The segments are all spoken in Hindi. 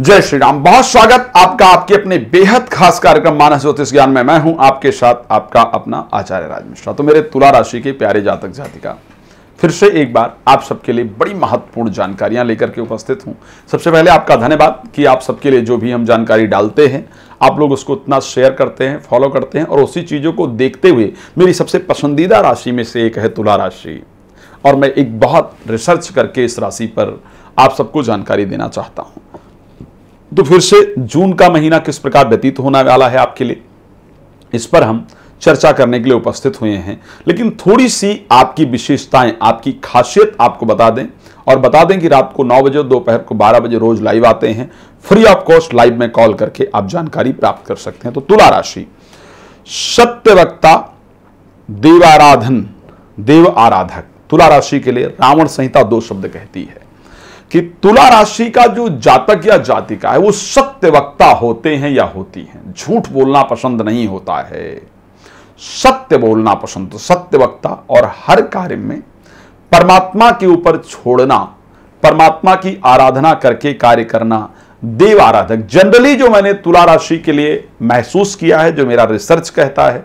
जय श्री राम बहुत स्वागत आपका आपके अपने बेहद खास कार्यक्रम मानस ज्योतिष ज्ञान में मैं हूं आपके साथ आपका अपना आचार्य राज मिश्रा तो मेरे तुला राशि के प्यारे जातक जातिका फिर से एक बार आप सबके लिए बड़ी महत्वपूर्ण जानकारियां लेकर के उपस्थित हूं सबसे पहले आपका धन्यवाद कि आप सबके लिए जो भी हम जानकारी डालते हैं आप लोग उसको इतना शेयर करते हैं फॉलो करते हैं और उसी चीज़ों को देखते हुए मेरी सबसे पसंदीदा राशि में से एक है तुला राशि और मैं एक बहुत रिसर्च करके इस राशि पर आप सबको जानकारी देना चाहता हूँ तो फिर से जून का महीना किस प्रकार व्यतीत होने वाला है आपके लिए इस पर हम चर्चा करने के लिए उपस्थित हुए हैं लेकिन थोड़ी सी आपकी विशेषताएं आपकी खासियत आपको बता दें और बता दें कि रात को नौ बजे दोपहर को बारह बजे रोज लाइव आते हैं फ्री ऑफ कॉस्ट लाइव में कॉल करके आप जानकारी प्राप्त कर सकते हैं तो तुला राशि सत्यवक्ता देवाराधन देव आराधक तुला राशि के लिए रावण संहिता दो शब्द कहती है कि तुला राशि का जो जातक या जातिका है वो सत्य वक्ता होते हैं या होती हैं झूठ बोलना पसंद नहीं होता है सत्य बोलना पसंद सत्य वक्ता और हर कार्य में परमात्मा के ऊपर छोड़ना परमात्मा की आराधना करके कार्य करना देव आराधक जनरली जो मैंने तुला राशि के लिए महसूस किया है जो मेरा रिसर्च कहता है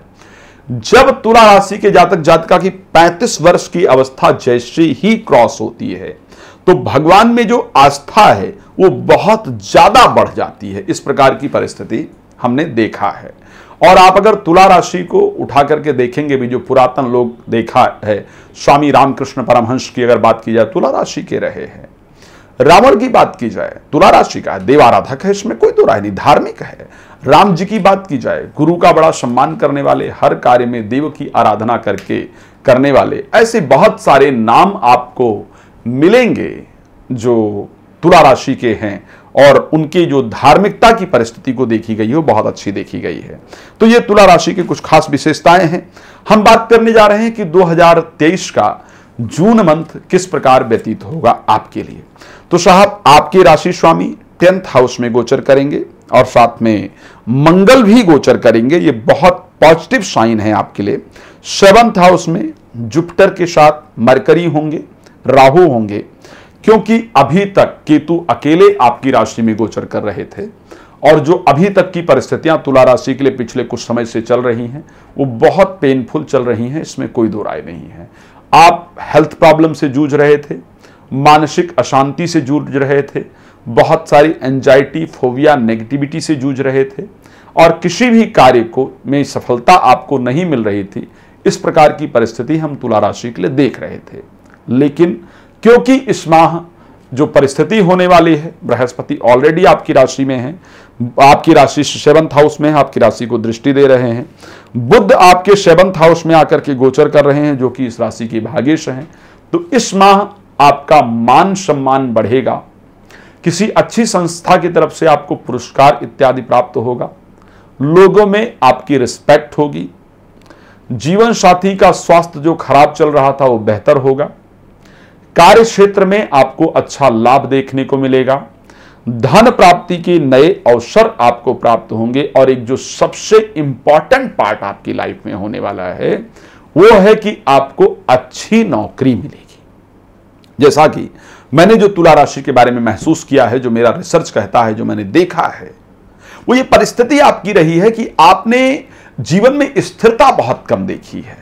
जब तुला राशि के जातक जातिका की 35 वर्ष की अवस्था जैसी ही क्रॉस होती है तो भगवान में जो आस्था है वो बहुत ज़्यादा बढ़ जाती है इस प्रकार की परिस्थिति हमने देखा है और आप अगर तुला राशि को उठा करके देखेंगे भी जो पुरातन लोग देखा है स्वामी रामकृष्ण परमहंस की अगर बात की जाए तुला राशि के रहे हैं रावण की बात की जाए तुला राशि का है देवाराधक है इसमें कोई दो तो राय नहीं धार्मिक है राम जी की बात की जाए गुरु का बड़ा सम्मान करने वाले हर कार्य में देव की आराधना करके करने वाले ऐसे बहुत सारे नाम आपको मिलेंगे जो तुला राशि के हैं और उनकी जो धार्मिकता की परिस्थिति को देखी गई है बहुत अच्छी देखी गई है तो ये तुला राशि की कुछ खास विशेषताएं हैं हम बात करने जा रहे हैं कि 2023 का जून मंथ किस प्रकार व्यतीत होगा आपके लिए तो साहब आपकी राशि स्वामी टेंथ हाउस में गोचर करेंगे और साथ में मंगल भी गोचर करेंगे ये बहुत पॉजिटिव साइन है आपके लिए सेवंथ हाउस में जुपिटर के साथ मरकरी होंगे राहु होंगे क्योंकि अभी तक केतु अकेले आपकी राशि में गोचर कर रहे थे और जो अभी तक की परिस्थितियां तुला राशि के लिए पिछले कुछ समय से चल रही हैं वो बहुत पेनफुल चल रही हैं इसमें कोई दो राय नहीं है आप हेल्थ प्रॉब्लम से जूझ रहे थे मानसिक अशांति से जूझ रहे थे बहुत सारी एंजाइटी फोविया नेगेटिविटी से जूझ रहे थे और किसी भी कार्य को में सफलता आपको नहीं मिल रही थी इस प्रकार की परिस्थिति हम तुला राशि के लिए देख रहे थे लेकिन क्योंकि इस माह जो परिस्थिति होने वाली है बृहस्पति ऑलरेडी आपकी राशि में है आपकी राशि सेवंथ हाउस में है आपकी राशि को दृष्टि दे रहे हैं बुद्ध आपके सेवंथ हाउस में आकर के गोचर कर रहे हैं जो कि इस राशि के भाग्यश हैं तो इस माह आपका मान सम्मान बढ़ेगा किसी अच्छी संस्था की तरफ से आपको पुरस्कार इत्यादि प्राप्त होगा लोगों में आपकी रिस्पेक्ट होगी जीवन साथी का स्वास्थ्य जो खराब चल रहा था वो बेहतर होगा कार्य क्षेत्र में आपको अच्छा लाभ देखने को मिलेगा धन प्राप्ति के नए अवसर आपको प्राप्त होंगे और एक जो सबसे इंपॉर्टेंट पार्ट आपकी लाइफ में होने वाला है वो है कि आपको अच्छी नौकरी मिलेगी जैसा कि मैंने जो तुला राशि के बारे में महसूस किया है जो मेरा रिसर्च कहता है जो मैंने देखा है वो ये परिस्थिति आपकी रही है कि आपने जीवन में स्थिरता बहुत कम देखी है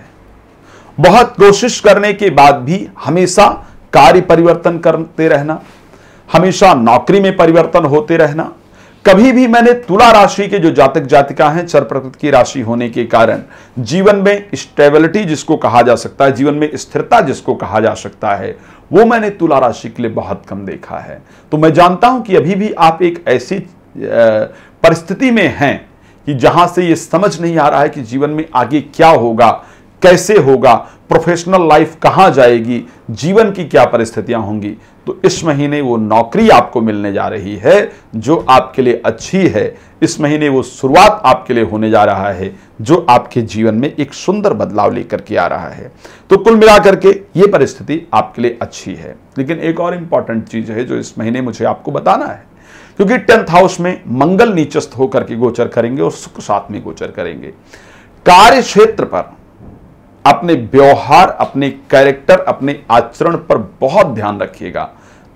बहुत कोशिश करने के बाद भी हमेशा कार्य परिवर्तन करते रहना हमेशा नौकरी में परिवर्तन होते रहना कभी भी मैंने तुला राशि के जो जातक जातिका हैं चर प्रकृति की राशि होने के कारण जीवन में स्टेबिलिटी जिसको कहा जा सकता है जीवन में स्थिरता जिसको कहा जा सकता है वो मैंने तुला राशि के लिए बहुत कम देखा है तो मैं जानता हूं कि अभी भी आप एक ऐसी परिस्थिति में हैं कि जहां से ये समझ नहीं आ रहा है कि जीवन में आगे क्या होगा कैसे होगा प्रोफेशनल लाइफ कहाँ जाएगी जीवन की क्या परिस्थितियां होंगी तो इस महीने वो नौकरी आपको मिलने जा रही है जो आपके लिए अच्छी है इस महीने वो शुरुआत आपके लिए होने जा रहा है जो आपके जीवन में एक सुंदर बदलाव लेकर के आ रहा है तो कुल मिलाकर के ये परिस्थिति आपके लिए अच्छी है लेकिन एक और इंपॉर्टेंट चीज़ है जो इस महीने मुझे आपको बताना है क्योंकि टेंथ हाउस में मंगल नीचस्थ होकर के गोचर करेंगे और सुख साथ में गोचर करेंगे कार्य क्षेत्र पर अपने व्यवहार अपने कैरेक्टर अपने आचरण पर बहुत ध्यान रखिएगा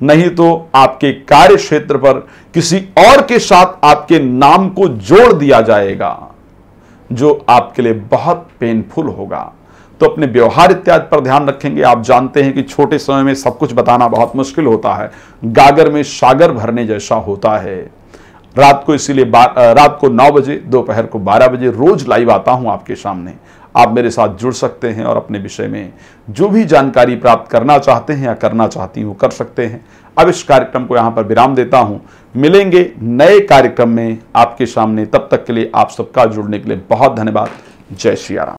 नहीं तो आपके कार्य क्षेत्र पर किसी और के साथ आपके नाम को जोड़ दिया जाएगा जो आपके लिए बहुत पेनफुल होगा तो अपने व्यवहार इत्यादि पर ध्यान रखेंगे आप जानते हैं कि छोटे समय में सब कुछ बताना बहुत मुश्किल होता है गागर में सागर भरने जैसा होता है रात को इसीलिए रात को नौ बजे दोपहर को बारह बजे रोज लाइव आता हूं आपके सामने आप मेरे साथ जुड़ सकते हैं और अपने विषय में जो भी जानकारी प्राप्त करना चाहते हैं या करना चाहती हूँ कर सकते हैं अब इस कार्यक्रम को यहाँ पर विराम देता हूँ मिलेंगे नए कार्यक्रम में आपके सामने तब तक के लिए आप सबका जुड़ने के लिए बहुत धन्यवाद जय श्री राम